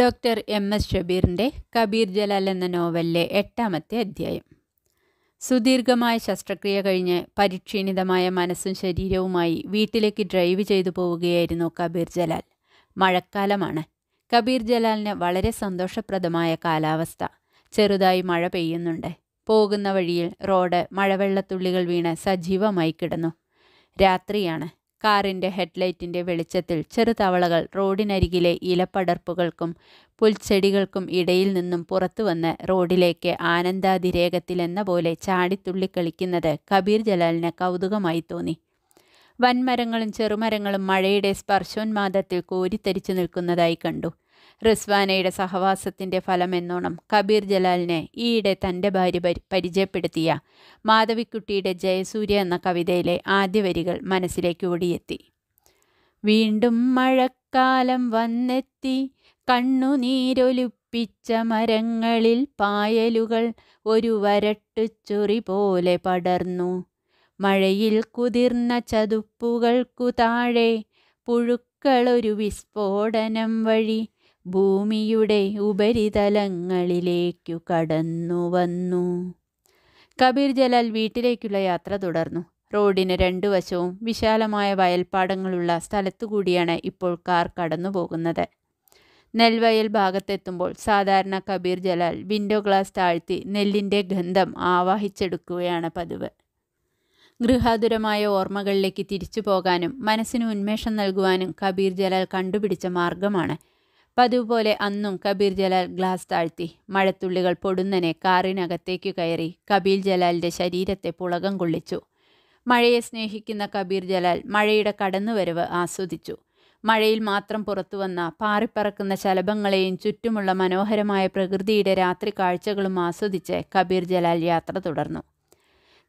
doctor M S ഷബീറിൻ്റെ കബീർ ജലാൽ എന്ന നോവലിലെ എട്ടാമത്തെ അധ്യായം സുദീർഘമായ ശസ്ത്രക്രിയ കഴിഞ്ഞ് പരിക്ഷീണിതമായ മനസ്സും ശരീരവുമായി വീട്ടിലേക്ക് ഡ്രൈവ് ചെയ്തു പോവുകയായിരുന്നു കബീർ ജലാൽ മഴക്കാലമാണ് കബീർ ജലാലിന് വളരെ സന്തോഷപ്രദമായ കാലാവസ്ഥ ചെറുതായി മഴ പെയ്യുന്നുണ്ട് പോകുന്ന വഴിയിൽ റോഡ് മഴവെള്ളത്തുള്ളികൾ വീണ് സജീവമായി കിടന്നു രാത്രിയാണ് കാറിൻ്റെ ഹെഡ്ലൈറ്റിൻ്റെ വെളിച്ചത്തിൽ ചെറുതവളകൾ റോഡിനരികിലെ ഇലപ്പടർപ്പുകൾക്കും പുൽച്ചെടികൾക്കും ഇടയിൽ നിന്നും വന്ന് റോഡിലേക്ക് ആനന്ദാതിരേകത്തിലെന്ന പോലെ ചാടിത്തുള്ളിക്കളിക്കുന്നത് കബീർ ജലാലിന് കൗതുകമായി തോന്നി വൻമരങ്ങളും ചെറുമരങ്ങളും മഴയുടെ സ്പർശോന്മാദത്തിൽ കോരിത്തരിച്ചു നിൽക്കുന്നതായി കണ്ടു റിസ്വാനയുടെ സഹവാസത്തിൻ്റെ ഫലമെന്നോണം കബീർ ജലാലിനെ ഈയിടെ തൻ്റെ ഭാര്യ പരിചയപ്പെടുത്തിയ മാധവിക്കുട്ടിയുടെ ജയസൂര്യ എന്ന കവിതയിലെ ആദ്യ വരികൾ മനസ്സിലേക്ക് ഓടിയെത്തി വീണ്ടും മഴക്കാലം വന്നെത്തി കണ്ണുനീരൊലിപ്പിച്ച മരങ്ങളിൽ പായലുകൾ ഒരു വരട്ടുചൊറി പോലെ പടർന്നു മഴയിൽ കുതിർന്ന ചതുപ്പുകൾക്കു താഴെ പുഴുക്കളൊരു വിസ്ഫോടനം വഴി ഭൂമിയുടെ ഉപരിതലങ്ങളിലേക്കു കടന്നു വന്നു കബീർ ജലാൽ വീട്ടിലേക്കുള്ള യാത്ര തുടർന്നു റോഡിന് രണ്ടു വശവും വിശാലമായ വയൽപ്പാടങ്ങളുള്ള സ്ഥലത്തുകൂടിയാണ് ഇപ്പോൾ കാർ കടന്നു പോകുന്നത് നെൽവയൽ ഭാഗത്തെത്തുമ്പോൾ സാധാരണ കബീർ ജലാൽ വിൻഡോ ഗ്ലാസ് താഴ്ത്തി നെല്ലിൻ്റെ ഗന്ധം ആവാഹിച്ചെടുക്കുകയാണ് പതിവ് ഗൃഹാതുരമായ ഓർമ്മകളിലേക്ക് തിരിച്ചു പോകാനും മനസ്സിന് ഉന്മേഷം നൽകുവാനും കബീർ ജലാൽ കണ്ടുപിടിച്ച മാർഗമാണ് പതിവ് പോലെ അന്നും കബീർ ജലാൽ ഗ്ലാസ് താഴ്ത്തി മഴത്തുള്ളികൾ പൊടുന്നനെ കാറിനകത്തേക്കു കയറി കബീർ ജലാലിൻ്റെ ശരീരത്തെ പുളകം കൊള്ളിച്ചു മഴയെ സ്നേഹിക്കുന്ന കബീർ ജലാൽ മഴയുടെ കടന്നുവരവ് ആസ്വദിച്ചു മഴയിൽ മാത്രം പുറത്തു വന്ന പാറിപ്പറക്കുന്ന ശലഭങ്ങളെയും ചുറ്റുമുള്ള മനോഹരമായ പ്രകൃതിയുടെ രാത്രി കാഴ്ചകളും ആസ്വദിച്ച് കബീർ ജലാൽ യാത്ര തുടർന്നു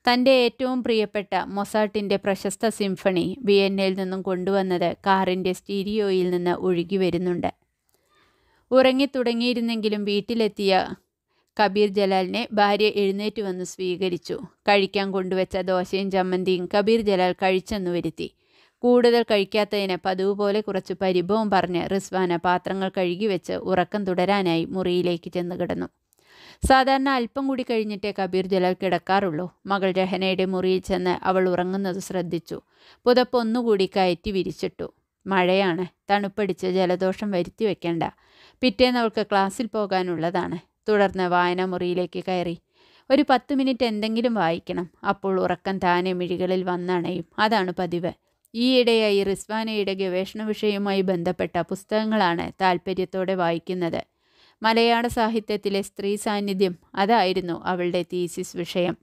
തൻ്റെ ഏറ്റവും പ്രിയപ്പെട്ട മൊസാട്ടിൻ്റെ പ്രശസ്ത സിംഫണി വിയന്നയിൽ നിന്നും കൊണ്ടുവന്നത് കാറിൻ്റെ സ്റ്റീരിയോയിൽ നിന്ന് ഒഴുകി വരുന്നുണ്ട് ഉറങ്ങിത്തുടങ്ങിയിരുന്നെങ്കിലും വീട്ടിലെത്തിയ കബീർ ജലാലിനെ ഭാര്യ എഴുന്നേറ്റ് വന്ന് സ്വീകരിച്ചു കഴിക്കാൻ കൊണ്ടുവച്ച ദോശയും ചമ്മന്തിയും കബീർ ജലാൽ കഴിച്ചെന്ന് വരുത്തി കൂടുതൽ കഴിക്കാത്തതിന് പതിവ് പോലെ കുറച്ച് പരിഭവം പറഞ്ഞ് റിസ്വാന പാത്രങ്ങൾ കഴുകി വെച്ച് ഉറക്കം തുടരാനായി മുറിയിലേക്ക് ചെന്ന് കിടന്നു സാധാരണ അല്പം കൂടി കഴിഞ്ഞിട്ടേ കബീർ ജലാൽ കിടക്കാറുള്ളൂ മകൾ രഹനയുടെ മുറിയിൽ ചെന്ന് അവൾ ഉറങ്ങുന്നത് ശ്രദ്ധിച്ചു പുതപ്പൊന്നുകൂടി കയറ്റി വിരിച്ചിട്ടു മഴയാണ് തണുപ്പടിച്ച് ജലദോഷം വരുത്തി വെക്കേണ്ട പിറ്റേന്ന് അവൾക്ക് ക്ലാസ്സിൽ പോകാനുള്ളതാണ് തുടർന്ന് മുറിയിലേക്ക് കയറി ഒരു പത്ത് മിനിറ്റ് എന്തെങ്കിലും വായിക്കണം അപ്പോൾ ഉറക്കം താനെ മിഴികളിൽ വന്നണയും അതാണ് പതിവ് ഈയിടെയായി റിസ്വാനയുടെ ഗവേഷണ വിഷയവുമായി ബന്ധപ്പെട്ട പുസ്തകങ്ങളാണ് താല്പര്യത്തോടെ വായിക്കുന്നത് മലയാള സാഹിത്യത്തിലെ സ്ത്രീ സാന്നിധ്യം അതായിരുന്നു അവളുടെ തീസിസ് വിഷയം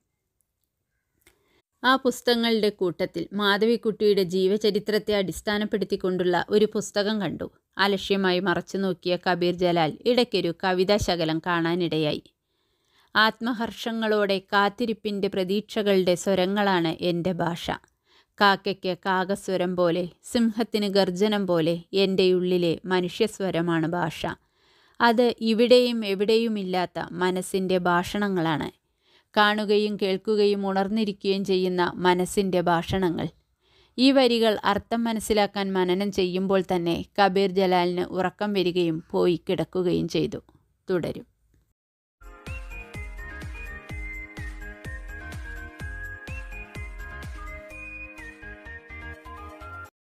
ആ പുസ്തകങ്ങളുടെ കൂട്ടത്തിൽ മാധവിക്കുട്ടിയുടെ ജീവചരിത്രത്തെ അടിസ്ഥാനപ്പെടുത്തിക്കൊണ്ടുള്ള ഒരു പുസ്തകം കണ്ടു അലക്ഷ്യമായി മറച്ചു നോക്കിയ കബീർ ജലാൽ ഇടയ്ക്കൊരു കവിതാശകലം കാണാനിടയായി ആത്മഹർഷങ്ങളോടെ കാത്തിരിപ്പിൻ്റെ പ്രതീക്ഷകളുടെ സ്വരങ്ങളാണ് എൻ്റെ ഭാഷ കാക്കയ്ക്ക് കാകസ്വരം പോലെ സിംഹത്തിന് ഗർജനം പോലെ എൻ്റെ ഉള്ളിലെ മനുഷ്യസ്വരമാണ് ഭാഷ അത് ഇവിടെയും എവിടെയുമില്ലാത്ത മനസ്സിൻ്റെ ഭാഷണങ്ങളാണ് കാണുകയും കേൾക്കുകയും ഉണർന്നിരിക്കുകയും ചെയ്യുന്ന മനസ്സിൻ്റെ ഭാഷണങ്ങൾ ഈ വരികൾ അർത്ഥം മനസ്സിലാക്കാൻ മനനം ചെയ്യുമ്പോൾ തന്നെ കബീർ ജലാലിന് ഉറക്കം വരികയും പോയി കിടക്കുകയും ചെയ്തു തുടരും